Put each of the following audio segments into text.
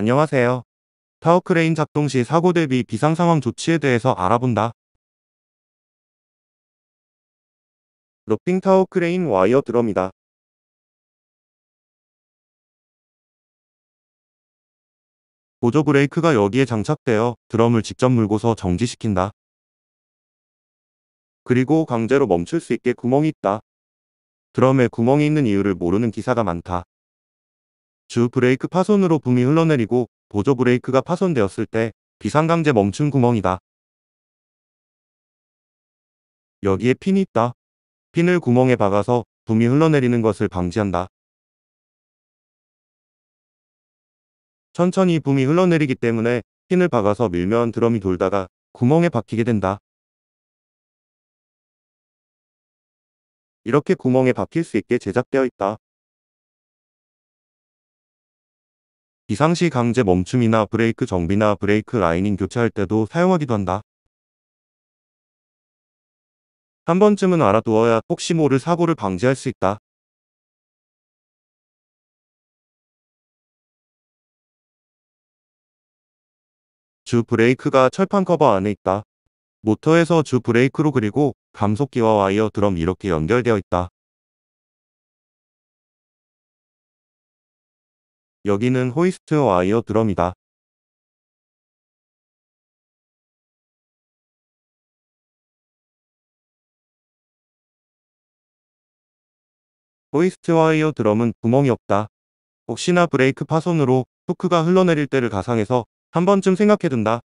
안녕하세요. 타워크레인 작동 시 사고 대비 비상상황 조치에 대해서 알아본다. 로핑 타워크레인 와이어 드럼이다. 보조 브레이크가 여기에 장착되어 드럼을 직접 물고서 정지시킨다. 그리고 강제로 멈출 수 있게 구멍이 있다. 드럼에 구멍이 있는 이유를 모르는 기사가 많다. 주 브레이크 파손으로 붐이 흘러내리고 보조 브레이크가 파손되었을 때 비상강제 멈춘 구멍이다. 여기에 핀이 있다. 핀을 구멍에 박아서 붐이 흘러내리는 것을 방지한다. 천천히 붐이 흘러내리기 때문에 핀을 박아서 밀면 드럼이 돌다가 구멍에 박히게 된다. 이렇게 구멍에 박힐 수 있게 제작되어 있다. 비상시 강제 멈춤이나 브레이크 정비나 브레이크 라인인 교체할 때도 사용하기도 한다. 한 번쯤은 알아두어야 혹시 모를 사고를 방지할 수 있다. 주 브레이크가 철판 커버 안에 있다. 모터에서 주 브레이크로 그리고 감속기와 와이어 드럼 이렇게 연결되어 있다. 여기는 호이스트 와이어 드럼이다. 호이스트 와이어 드럼은 구멍이 없다. 혹시나 브레이크 파손으로 토크가 흘러내릴 때를 가상해서 한 번쯤 생각해둔다.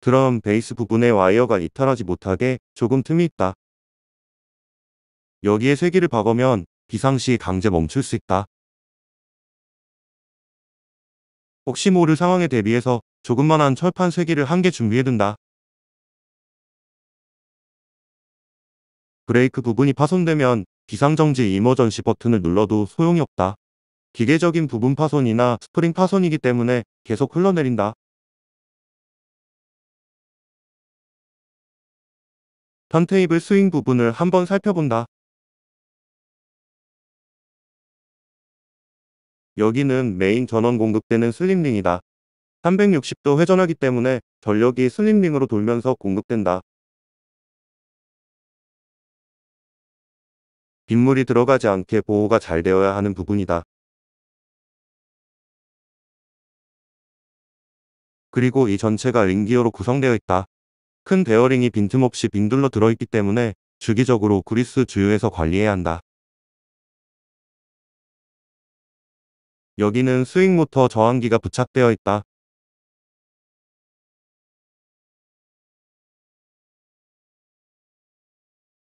드럼 베이스 부분의 와이어가 이탈하지 못하게 조금 틈이 있다. 여기에 세기를 박으면 비상시 강제 멈출 수 있다. 혹시 모를 상황에 대비해서 조금만한 철판 세기를 한 개 준비해둔다. 브레이크 부분이 파손되면 비상정지 이머전시 버튼을 눌러도 소용이 없다. 기계적인 부분 파손이나 스프링 파손이기 때문에 계속 흘러내린다. 턴테이블 스윙 부분을 한번 살펴본다. 여기는 메인 전원 공급되는 슬림링이다. 360도 회전하기 때문에 전력이 슬림링으로 돌면서 공급된다. 빗물이 들어가지 않게 보호가 잘 되어야 하는 부분이다. 그리고 이 전체가 링기어로 구성되어 있다. 큰 베어링이 빈틈없이 빙둘러 들어있기 때문에 주기적으로 그리스 주유에서 관리해야 한다. 여기는 스윙모터 저항기가 부착되어 있다.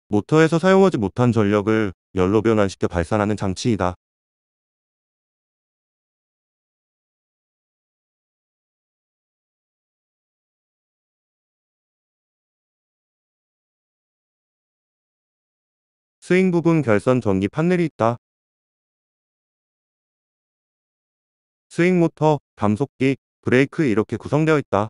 모터에서 사용하지 못한 전력을 열로 변환시켜 발산하는 장치이다. 스윙 부분 결선 전기 판넬이 있다. 스윙모터, 감속기, 브레이크 이렇게 구성되어 있다.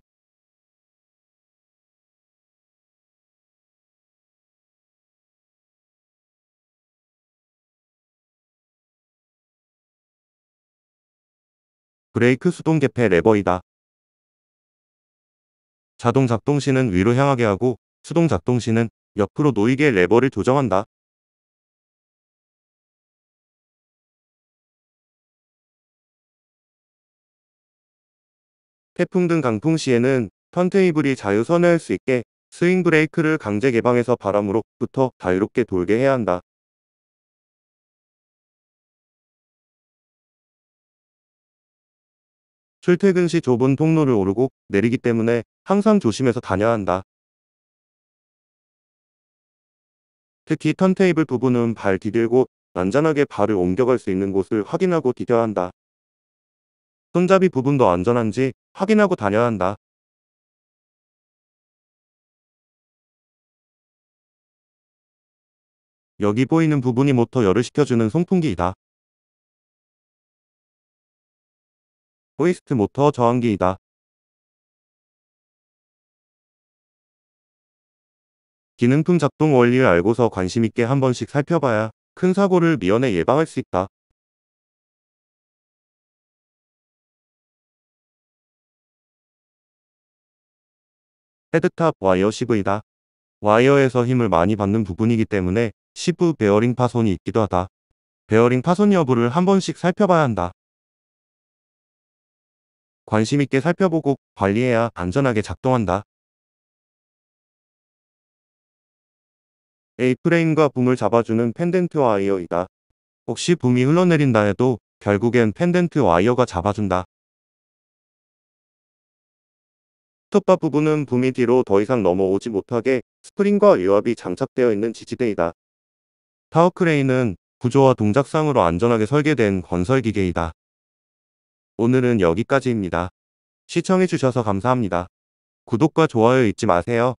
브레이크 수동 개폐 레버이다. 자동 작동 시는 위로 향하게 하고 수동 작동 시는 옆으로 놓이게 레버를 조정한다. 태풍 등 강풍 시에는 턴테이블이 자유선회할 수 있게 스윙 브레이크를 강제 개방해서 바람으로부터 자유롭게 돌게 해야 한다. 출퇴근 시 좁은 통로를 오르고 내리기 때문에 항상 조심해서 다녀야 한다. 특히 턴테이블 부분은 발 디딜고 안전하게 발을 옮겨갈 수 있는 곳을 확인하고 디뎌야 한다. 손잡이 부분도 안전한지 확인하고 다녀야 한다. 여기 보이는 부분이 모터 열을 식혀주는 송풍기이다. 호이스트 모터 저항기이다. 기능품 작동 원리를 알고서 관심있게 한 번씩 살펴봐야 큰 사고를 미연에 예방할 수 있다. 헤드탑 와이어 시브이다. 와이어에서 힘을 많이 받는 부분이기 때문에 시브 베어링 파손이 있기도 하다. 베어링 파손 여부를 한 번씩 살펴봐야 한다. 관심 있게 살펴보고 관리해야 안전하게 작동한다. A프레임과 붐을 잡아주는 펜덴트 와이어이다. 혹시 붐이 흘러내린다 해도 결국엔 펜덴트 와이어가 잡아준다. 스톱바 부분은 붐이 뒤로 더 이상 넘어오지 못하게 스프링과 유압이 장착되어 있는 지지대이다. 타워크레인은 구조와 동작상으로 안전하게 설계된 건설기계이다. 오늘은 여기까지입니다. 시청해주셔서 감사합니다. 구독과 좋아요 잊지 마세요.